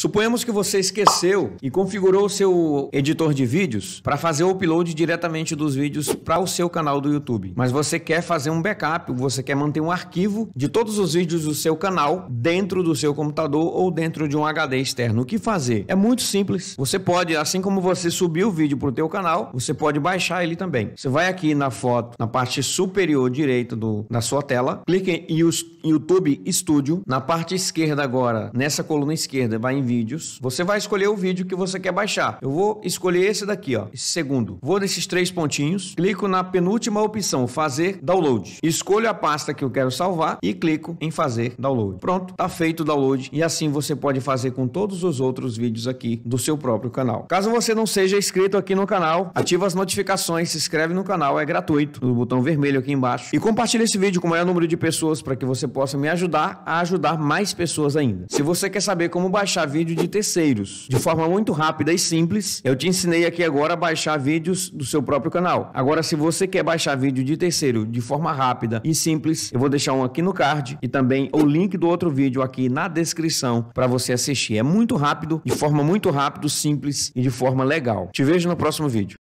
Suponhamos que você esqueceu e configurou o seu editor de vídeos para fazer o upload diretamente dos vídeos para o seu canal do YouTube, mas você quer fazer um backup, você quer manter um arquivo de todos os vídeos do seu canal dentro do seu computador ou dentro de um HD externo. O que fazer? É muito simples. Você pode, assim como você subiu o vídeo para o teu canal, você pode baixar ele também. Você vai aqui na foto, na parte superior direita do, da sua tela, clique em YouTube Studio. Na parte esquerda agora, nessa coluna esquerda, vai em vídeos, você vai escolher o vídeo que você quer baixar. Eu vou escolher esse daqui, ó, esse segundo. Vou nesses três pontinhos, clico na penúltima opção, fazer download. Escolho a pasta que eu quero salvar e clico em fazer download. Pronto, tá feito o download e assim você pode fazer com todos os outros vídeos aqui do seu próprio canal. Caso você não seja inscrito aqui no canal, ativa as notificações, se inscreve no canal, é gratuito, no botão vermelho aqui embaixo. E compartilha esse vídeo com o maior número de pessoas para que você possa me ajudar a ajudar mais pessoas ainda. Se você quer saber como baixar vídeo vídeo de terceiros. De forma muito rápida e simples, eu te ensinei aqui agora a baixar vídeos do seu próprio canal. Agora, se você quer baixar vídeo de terceiro de forma rápida e simples, eu vou deixar um aqui no card e também o link do outro vídeo aqui na descrição para você assistir. É muito rápido, de forma muito rápida, simples e de forma legal. Te vejo no próximo vídeo.